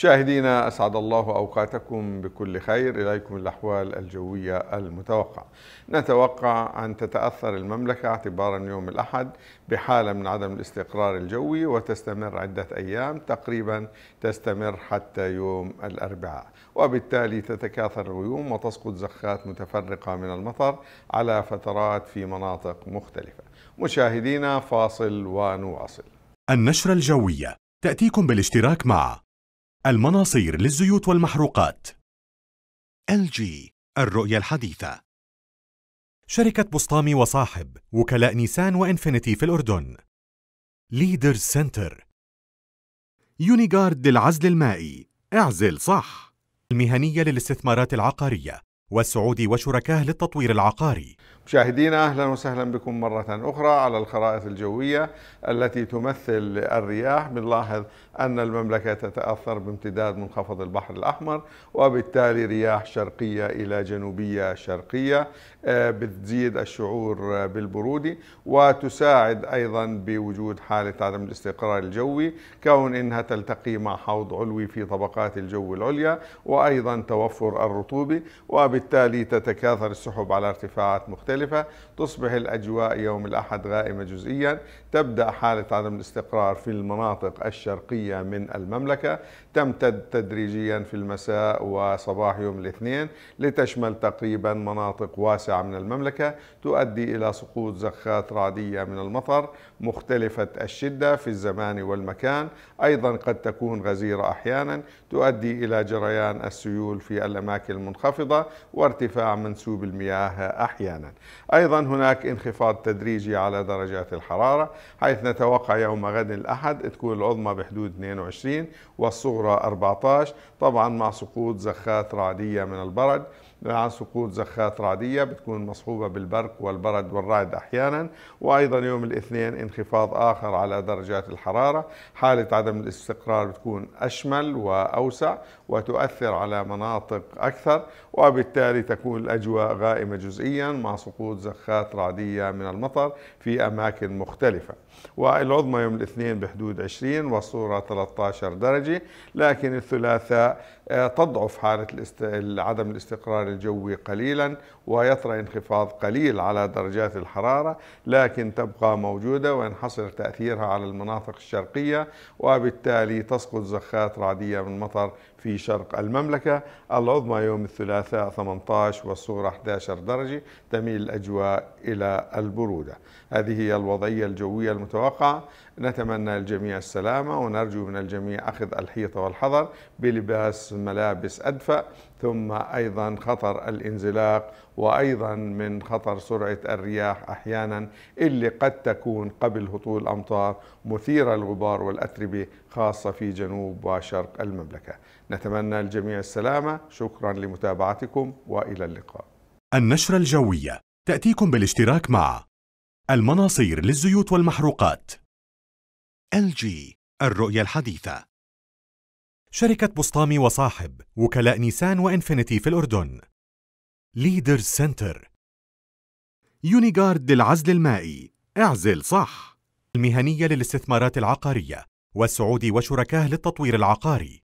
مشاهدينا أسعد الله أوقاتكم بكل خير إليكم الأحوال الجوية المتوقعة نتوقع أن تتأثر المملكة اعتبارا يوم الأحد بحالة من عدم الاستقرار الجوي وتستمر عدة أيام تقريبا تستمر حتى يوم الأربعاء وبالتالي تتكاثر الغيوم وتسقط زخات متفرقة من المطر على فترات في مناطق مختلفة مشاهدينا فاصل ونواصل النشرة الجوية تأتيكم بالاشتراك مع المناصير للزيوت والمحروقات LG الرؤية الحديثة شركة بسطامي وصاحب وكلاء نيسان وإنفينيتي في الأردن ليدر سنتر يونيغارد للعزل المائي اعزل صح المهنية للاستثمارات العقارية والسعود وشركاه للتطوير العقاري مشاهدينا اهلا وسهلا بكم مره اخرى على الخرائط الجويه التي تمثل الرياح بنلاحظ ان المملكه تتاثر بامتداد منخفض البحر الاحمر وبالتالي رياح شرقيه الى جنوبيه شرقيه آه، بتزيد الشعور بالبروده وتساعد ايضا بوجود حاله عدم الاستقرار الجوي كون انها تلتقي مع حوض علوي في طبقات الجو العليا وايضا توفر الرطوبه وبالتالي وبالتالي تتكاثر السحب على ارتفاعات مختلفة تصبح الأجواء يوم الأحد غائمة جزئيا تبدأ حالة عدم الاستقرار في المناطق الشرقية من المملكة تمتد تدريجيا في المساء وصباح يوم الاثنين لتشمل تقريبا مناطق واسعة من المملكة تؤدي إلى سقوط زخات رعدية من المطر مختلفة الشدة في الزمان والمكان أيضا قد تكون غزيرة أحيانا تؤدي إلى جريان السيول في الأماكن المنخفضة وارتفاع منسوب المياه أحيانا أيضا هناك انخفاض تدريجي على درجات الحرارة حيث نتوقع يوم غد الأحد تكون العظمى بحدود 22 والصغرى 14 طبعا مع سقوط زخات رعدية من البرد عن سقوط زخات رعدية بتكون مصحوبة بالبرق والبرد والرعد أحيانا وأيضا يوم الاثنين انخفاض آخر على درجات الحرارة حالة عدم الاستقرار بتكون أشمل وأوسع وتؤثر على مناطق أكثر وبالتالي تكون الأجواء غائمة جزئيا مع سقوط زخات رعدية من المطر في أماكن مختلفة والعظمى يوم الاثنين بحدود 20 والصورة 13 درجة لكن الثلاثاء آه، تضعف حالة عدم الاستقرار الجوي قليلا ويطرأ انخفاض قليل على درجات الحرارة لكن تبقى موجودة وينحصر تأثيرها على المناطق الشرقية وبالتالي تسقط زخات رعدية من مطر في شرق المملكة العظمى يوم الثلاثاء 18 والصغرى 11 درجة تميل الأجواء إلى البرودة هذه هي الوضعية الجوية المتوقعة نتمنى الجميع السلامة ونرجو من الجميع أخذ الحيطة والحذر بلباس ملابس أدفأ ثم ايضا خطر الانزلاق وايضا من خطر سرعه الرياح احيانا اللي قد تكون قبل هطول الامطار مثيره الغبار والاتربه خاصه في جنوب وشرق المملكه. نتمنى الجميع السلامه، شكرا لمتابعتكم والى اللقاء. النشره الجويه تاتيكم بالاشتراك مع المناصير للزيوت والمحروقات. LG الرؤية الحديثة شركة بسطامي وصاحب وكلاء نيسان وإنفينيتي في الأردن ليدرز سنتر يونيغارد للعزل المائي اعزل صح المهنية للاستثمارات العقارية والسعودي وشركاه للتطوير العقاري